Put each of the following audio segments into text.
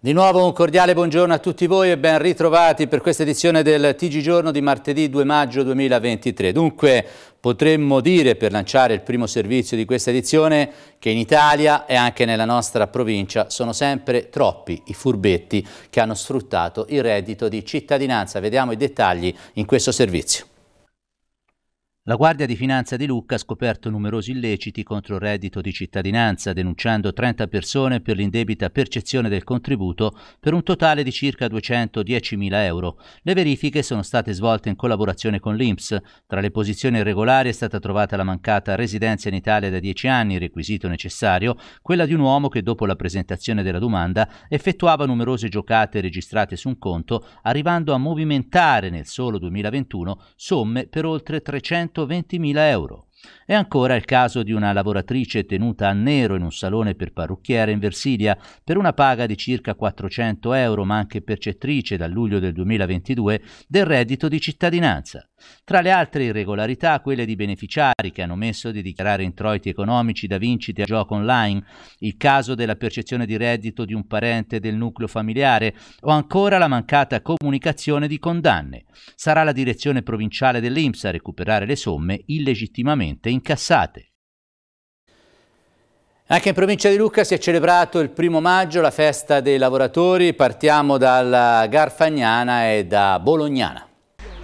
Di nuovo un cordiale buongiorno a tutti voi e ben ritrovati per questa edizione del TG Giorno di martedì 2 maggio 2023. Dunque potremmo dire per lanciare il primo servizio di questa edizione che in Italia e anche nella nostra provincia sono sempre troppi i furbetti che hanno sfruttato il reddito di cittadinanza. Vediamo i dettagli in questo servizio. La Guardia di Finanza di Lucca ha scoperto numerosi illeciti contro il reddito di cittadinanza, denunciando 30 persone per l'indebita percezione del contributo per un totale di circa 210.000 euro. Le verifiche sono state svolte in collaborazione con l'INPS. Tra le posizioni irregolari è stata trovata la mancata residenza in Italia da 10 anni, requisito necessario, quella di un uomo che dopo la presentazione della domanda effettuava numerose giocate registrate su un conto, arrivando a movimentare nel solo 2021 somme per oltre 300 120.000 euro. E ancora il caso di una lavoratrice tenuta a nero in un salone per parrucchiere in Versilia per una paga di circa 400 euro, ma anche percettrice dal luglio del 2022 del reddito di cittadinanza. Tra le altre irregolarità, quelle di beneficiari che hanno omesso di dichiarare introiti economici da vincite a gioco online, il caso della percezione di reddito di un parente del nucleo familiare o ancora la mancata comunicazione di condanne. Sarà la direzione provinciale dell'IMSS a recuperare le somme illegittimamente incassate. Anche in provincia di Lucca si è celebrato il primo maggio la festa dei lavoratori, partiamo dalla Garfagnana e da Bolognana.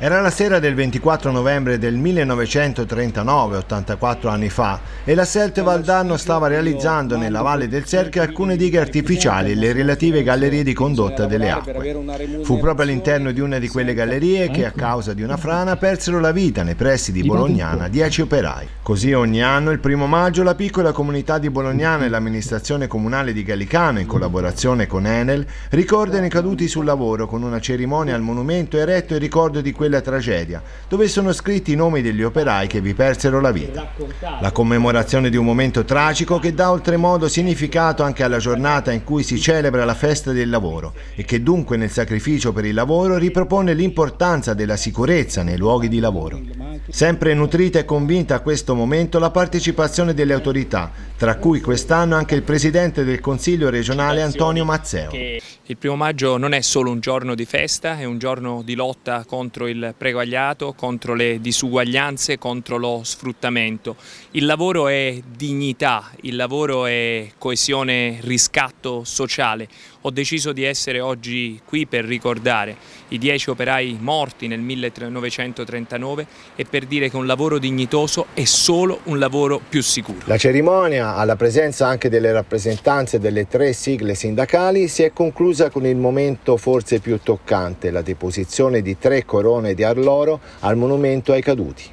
Era la sera del 24 novembre del 1939, 84 anni fa, e la Selte Valdano stava realizzando nella valle del Serche alcune dighe artificiali e le relative gallerie di condotta delle acque. Fu proprio all'interno di una di quelle gallerie che a causa di una frana persero la vita nei pressi di Bolognana dieci operai. Così ogni anno, il primo maggio, la piccola comunità di Bolognana e l'amministrazione comunale di Gallicano, in collaborazione con Enel, ricordano i caduti sul lavoro con una cerimonia al monumento eretto in ricordo di quelle della tragedia, dove sono scritti i nomi degli operai che vi persero la vita. La commemorazione di un momento tragico che dà oltremodo significato anche alla giornata in cui si celebra la festa del lavoro e che dunque nel sacrificio per il lavoro ripropone l'importanza della sicurezza nei luoghi di lavoro. Sempre nutrita e convinta a questo momento la partecipazione delle autorità, tra cui quest'anno anche il Presidente del Consiglio regionale Antonio Mazzeo. Il primo maggio non è solo un giorno di festa, è un giorno di lotta contro il il preguagliato, contro le disuguaglianze, contro lo sfruttamento. Il lavoro è dignità, il lavoro è coesione, riscatto sociale. Ho deciso di essere oggi qui per ricordare i dieci operai morti nel 1939 e per dire che un lavoro dignitoso è solo un lavoro più sicuro. La cerimonia, alla presenza anche delle rappresentanze delle tre sigle sindacali, si è conclusa con il momento forse più toccante, la deposizione di tre corone di arloro al monumento ai caduti.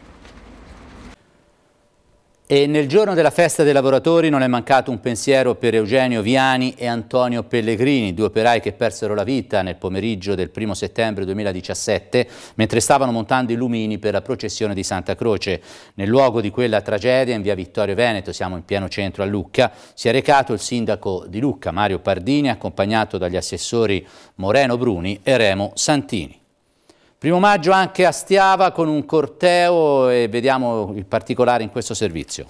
E nel giorno della festa dei lavoratori non è mancato un pensiero per Eugenio Viani e Antonio Pellegrini, due operai che persero la vita nel pomeriggio del 1 settembre 2017 mentre stavano montando i lumini per la processione di Santa Croce. Nel luogo di quella tragedia in via Vittorio Veneto, siamo in pieno centro a Lucca, si è recato il sindaco di Lucca Mario Pardini accompagnato dagli assessori Moreno Bruni e Remo Santini. Primo maggio anche a Stiava con un corteo e vediamo il particolare in questo servizio.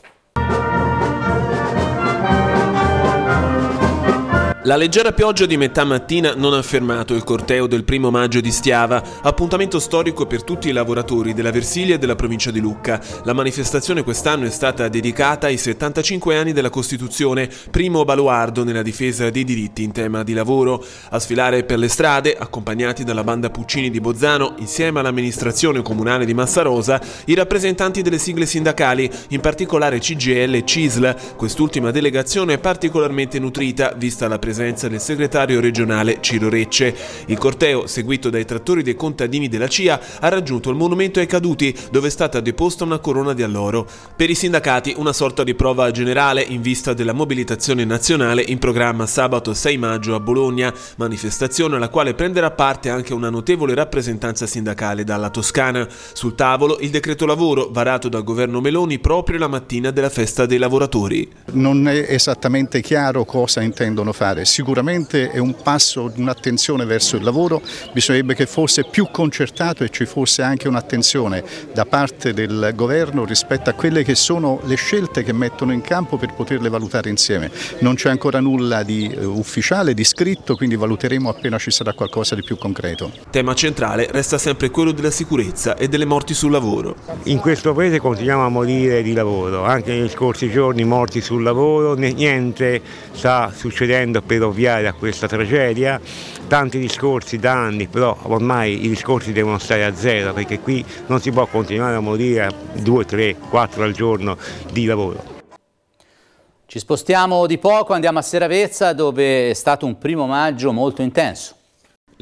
La leggera pioggia di metà mattina non ha fermato il corteo del primo maggio di Stiava, appuntamento storico per tutti i lavoratori della Versilia e della provincia di Lucca. La manifestazione quest'anno è stata dedicata ai 75 anni della Costituzione, primo baluardo nella difesa dei diritti in tema di lavoro. A sfilare per le strade, accompagnati dalla banda Puccini di Bozzano, insieme all'amministrazione comunale di Massarosa, i rappresentanti delle sigle sindacali, in particolare CGL e CISL. Quest'ultima delegazione è particolarmente nutrita, vista la presenza presenza del segretario regionale Ciro Recce. Il corteo, seguito dai trattori dei contadini della CIA, ha raggiunto il monumento ai caduti, dove è stata deposta una corona di alloro. Per i sindacati una sorta di prova generale in vista della mobilitazione nazionale in programma sabato 6 maggio a Bologna, manifestazione alla quale prenderà parte anche una notevole rappresentanza sindacale dalla Toscana. Sul tavolo il decreto lavoro varato dal governo Meloni proprio la mattina della festa dei lavoratori. Non è esattamente chiaro cosa intendono fare migliore. Sicuramente è un passo, un'attenzione verso il lavoro, bisognerebbe che fosse più concertato e ci fosse anche un'attenzione da parte del governo rispetto a quelle che sono le scelte che mettono in campo per poterle valutare insieme. Non c'è ancora nulla di eh, ufficiale, di scritto, quindi valuteremo appena ci sarà qualcosa di più concreto. Tema centrale resta sempre quello della sicurezza e delle morti sul lavoro. In questo paese continuiamo a morire di lavoro, anche negli scorsi giorni morti sul lavoro, niente sta succedendo per ovviare a questa tragedia, tanti discorsi da anni, però ormai i discorsi devono stare a zero perché qui non si può continuare a morire due, tre, quattro al giorno di lavoro. Ci spostiamo di poco, andiamo a Seravezza dove è stato un primo maggio molto intenso.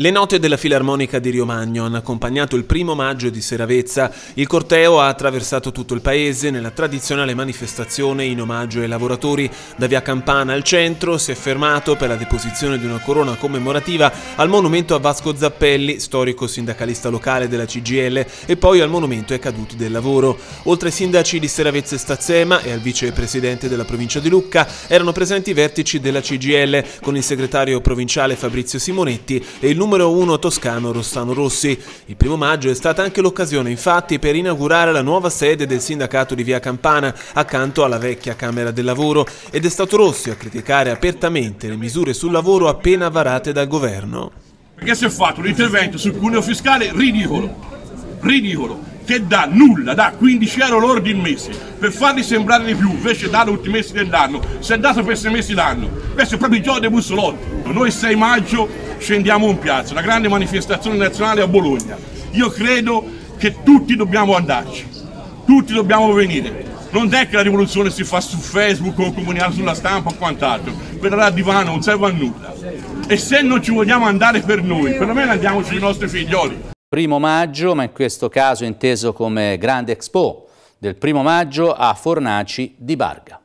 Le note della Filarmonica di Rio Magno hanno accompagnato il primo maggio di Seravezza. Il corteo ha attraversato tutto il paese nella tradizionale manifestazione in omaggio ai lavoratori. Da via Campana al centro si è fermato per la deposizione di una corona commemorativa al monumento a Vasco Zappelli, storico sindacalista locale della CGL, e poi al monumento ai caduti del lavoro. Oltre ai sindaci di Seravezza e Stazzema e al vicepresidente della provincia di Lucca erano presenti i vertici della CGL con il segretario provinciale Fabrizio Simonetti e il numero numero 1 toscano Rossano Rossi. Il primo maggio è stata anche l'occasione infatti per inaugurare la nuova sede del sindacato di Via Campana accanto alla vecchia Camera del Lavoro ed è stato Rossi a criticare apertamente le misure sul lavoro appena varate dal governo. Perché si è fatto un intervento sul cuneo fiscale ridicolo, ridicolo, che dà nulla, dà 15 euro lordi in mese, per farli sembrare di più, invece dà tutti i mesi dell'anno, si è dato per 6 mesi l'anno, questo è proprio il gioco dei bussolotti. Noi 6 maggio scendiamo in piazza, la grande manifestazione nazionale a Bologna. Io credo che tutti dobbiamo andarci, tutti dobbiamo venire. Non è che la rivoluzione si fa su Facebook o comunicare sulla stampa o quant'altro, quella là di non serve a nulla. E se non ci vogliamo andare per noi, perlomeno andiamoci i nostri figlioli. Primo maggio, ma in questo caso inteso come Grande Expo, del primo maggio a Fornaci di Barga.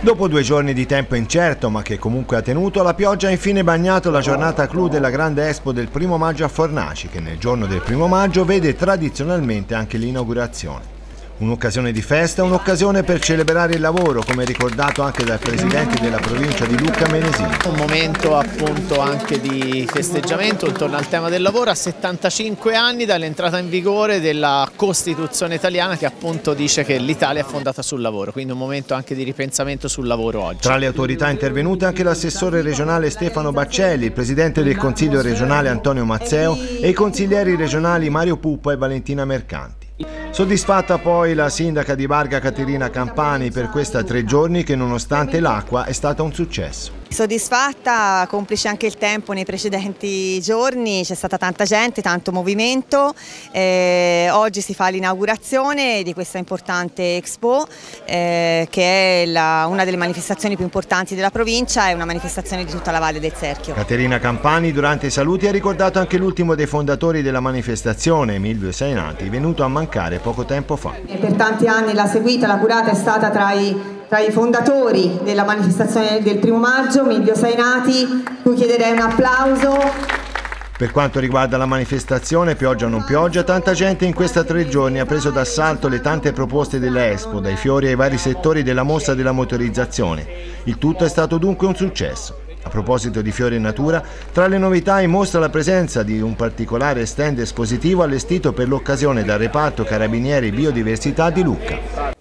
Dopo due giorni di tempo incerto ma che comunque ha tenuto, la pioggia ha infine bagnato la giornata clou della grande Expo del primo maggio a Fornaci che nel giorno del primo maggio vede tradizionalmente anche l'inaugurazione. Un'occasione di festa, un'occasione per celebrare il lavoro, come ricordato anche dal presidente della provincia di Lucca Menesini. Un momento appunto anche di festeggiamento intorno al tema del lavoro a 75 anni dall'entrata in vigore della Costituzione italiana che appunto dice che l'Italia è fondata sul lavoro, quindi un momento anche di ripensamento sul lavoro oggi. Tra le autorità intervenute anche l'assessore regionale Stefano Baccelli, il presidente del Consiglio regionale Antonio Mazzeo e i consiglieri regionali Mario Puppa e Valentina Mercante. Soddisfatta poi la sindaca di Barga Caterina Campani per questa tre giorni che nonostante l'acqua è stata un successo. Soddisfatta, complice anche il tempo nei precedenti giorni, c'è stata tanta gente, tanto movimento, eh, oggi si fa l'inaugurazione di questa importante Expo eh, che è la, una delle manifestazioni più importanti della provincia e una manifestazione di tutta la Valle del Cerchio. Caterina Campani durante i saluti ha ricordato anche l'ultimo dei fondatori della manifestazione, Emilio Seinati, venuto a mancare poco tempo fa. E per tanti anni la seguita, la curata, è stata tra i tra i fondatori della manifestazione del primo maggio, Milvio Sainati, cui chiederei un applauso. Per quanto riguarda la manifestazione, pioggia o non pioggia, tanta gente in questi tre giorni ha preso d'assalto le tante proposte dell'Expo, dai fiori ai vari settori della mostra della motorizzazione. Il tutto è stato dunque un successo. A proposito di fiori e natura, tra le novità in mostra la presenza di un particolare stand espositivo allestito per l'occasione dal reparto Carabinieri Biodiversità di Lucca.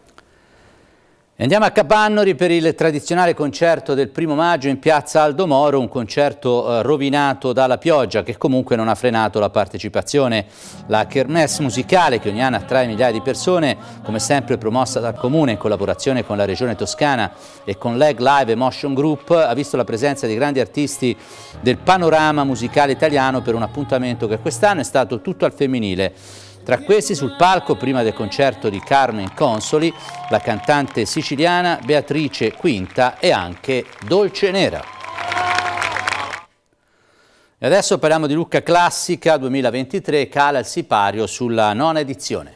Andiamo a Capannori per il tradizionale concerto del primo maggio in piazza Aldo Moro, un concerto eh, rovinato dalla pioggia che comunque non ha frenato la partecipazione. La kermesse musicale che ogni anno attrae migliaia di persone, come sempre promossa dal Comune in collaborazione con la Regione Toscana e con Leg Live e Motion Group, ha visto la presenza di grandi artisti del panorama musicale italiano per un appuntamento che quest'anno è stato tutto al femminile. Tra questi sul palco, prima del concerto di Carmen Consoli, la cantante siciliana Beatrice Quinta e anche Dolce Nera. E adesso parliamo di Lucca Classica 2023, cala il sipario sulla nona edizione.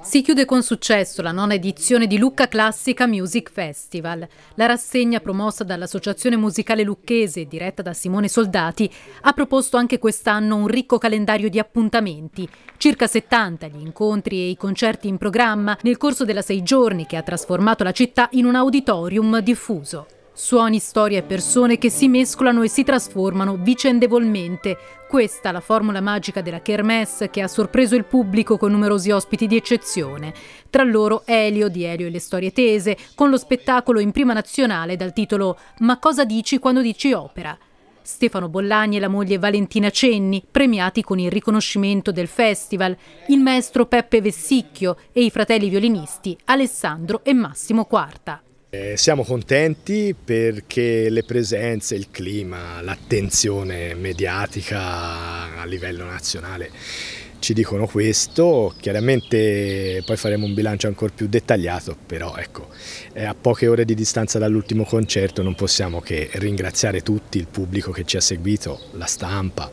Si chiude con successo la nona edizione di Lucca Classica Music Festival. La rassegna promossa dall'Associazione Musicale Lucchese diretta da Simone Soldati ha proposto anche quest'anno un ricco calendario di appuntamenti, circa 70 gli incontri e i concerti in programma nel corso della sei giorni che ha trasformato la città in un auditorium diffuso. Suoni, storie e persone che si mescolano e si trasformano vicendevolmente. Questa la formula magica della Kermesse che ha sorpreso il pubblico con numerosi ospiti di eccezione. Tra loro Elio di Elio e le storie tese, con lo spettacolo in prima nazionale dal titolo Ma cosa dici quando dici opera? Stefano Bollani e la moglie Valentina Cenni, premiati con il riconoscimento del festival, il maestro Peppe Vessicchio e i fratelli violinisti Alessandro e Massimo Quarta. Eh, siamo contenti perché le presenze, il clima, l'attenzione mediatica a livello nazionale ci dicono questo, chiaramente poi faremo un bilancio ancora più dettagliato, però ecco, eh, a poche ore di distanza dall'ultimo concerto non possiamo che ringraziare tutti, il pubblico che ci ha seguito, la stampa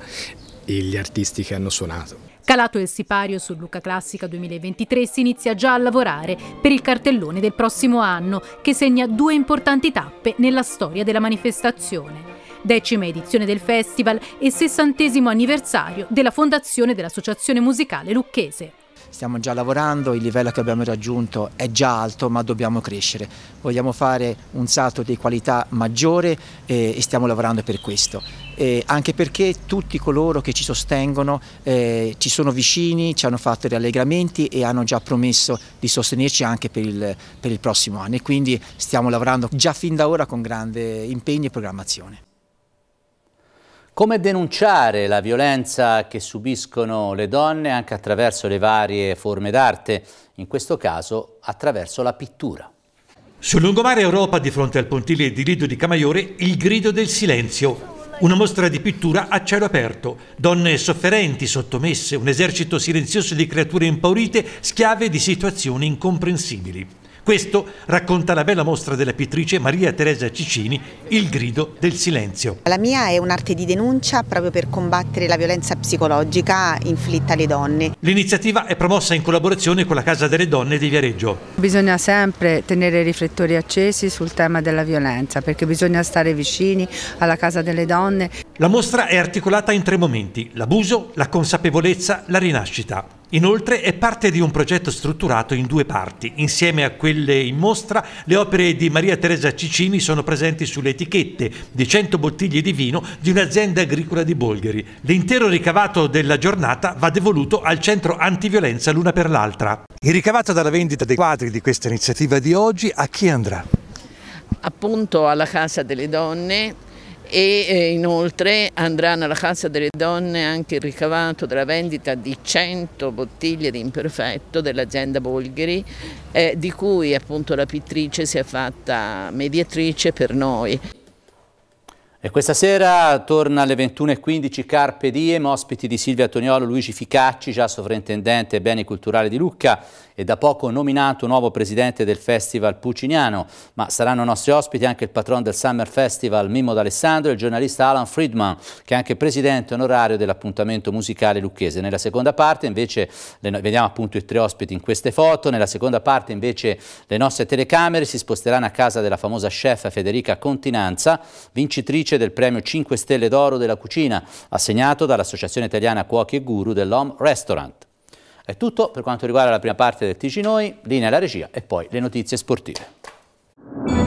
e gli artisti che hanno suonato. Calato il sipario su Luca Classica 2023 si inizia già a lavorare per il cartellone del prossimo anno che segna due importanti tappe nella storia della manifestazione. Decima edizione del festival e sessantesimo anniversario della fondazione dell'Associazione Musicale Lucchese stiamo già lavorando, il livello che abbiamo raggiunto è già alto ma dobbiamo crescere, vogliamo fare un salto di qualità maggiore eh, e, stiamo lavorando per questo, e anche perché tutti coloro che ci sostengono eh, ci sono vicini, ci hanno fatto rallegramenti e hanno già promesso di sostenerci anche per il, per il prossimo anno e quindi stiamo lavorando già fin da ora con grande impegno e programmazione. Come denunciare la violenza che subiscono le donne anche attraverso le varie forme d'arte, in questo caso attraverso la pittura? Sul lungomare Europa, di fronte al pontile di Lido di Camaiore, il grido del silenzio. Una mostra di pittura a cielo aperto, donne sofferenti, sottomesse, un esercito silenzioso di creature impaurite, schiave di situazioni incomprensibili. Questo racconta la bella mostra della pittrice Maria Teresa Ciccini, Il grido del silenzio. La mia è un'arte di denuncia proprio per combattere la violenza psicologica inflitta alle donne. L'iniziativa è promossa in collaborazione con la Casa delle Donne di Viareggio. Bisogna sempre tenere i riflettori accesi sul tema della violenza perché bisogna stare vicini alla Casa delle Donne la mostra è articolata in tre momenti, l'abuso, la consapevolezza, la rinascita. Inoltre è parte di un progetto strutturato in due parti. Insieme a quelle in mostra, le opere di Maria Teresa Cicini sono presenti sulle etichette di 100 bottiglie di vino di un'azienda agricola di Bolgheri. L'intero ricavato della giornata va devoluto al centro antiviolenza l'una per l'altra. Il ricavato dalla vendita dei quadri di questa iniziativa di oggi a chi andrà? Appunto alla Casa delle Donne e eh, inoltre andrà nella Casa delle Donne anche il ricavato della vendita di 100 bottiglie di imperfetto dell'azienda Bolgheri eh, di cui appunto la pittrice si è fatta mediatrice per noi. E questa sera torna alle 21.15 Carpe Diem, ospiti di Silvia Toniolo, Luigi Ficacci, già sovrintendente Beni Culturali di Lucca e da poco nominato nuovo presidente del Festival Pucciniano, ma saranno nostri ospiti anche il patron del Summer Festival Mimmo D'Alessandro e il giornalista Alan Friedman, che è anche presidente onorario dell'appuntamento musicale lucchese. Nella seconda parte invece, vediamo appunto i tre ospiti in queste foto, nella seconda parte invece le nostre telecamere si sposteranno a casa della famosa chef Federica Continanza, vincitrice vincitrice del premio 5 Stelle d'Oro della cucina, assegnato dall'Associazione Italiana Cuochi e Guru dell'Home Restaurant. È tutto per quanto riguarda la prima parte del TG Noi, linea alla regia e poi le notizie sportive.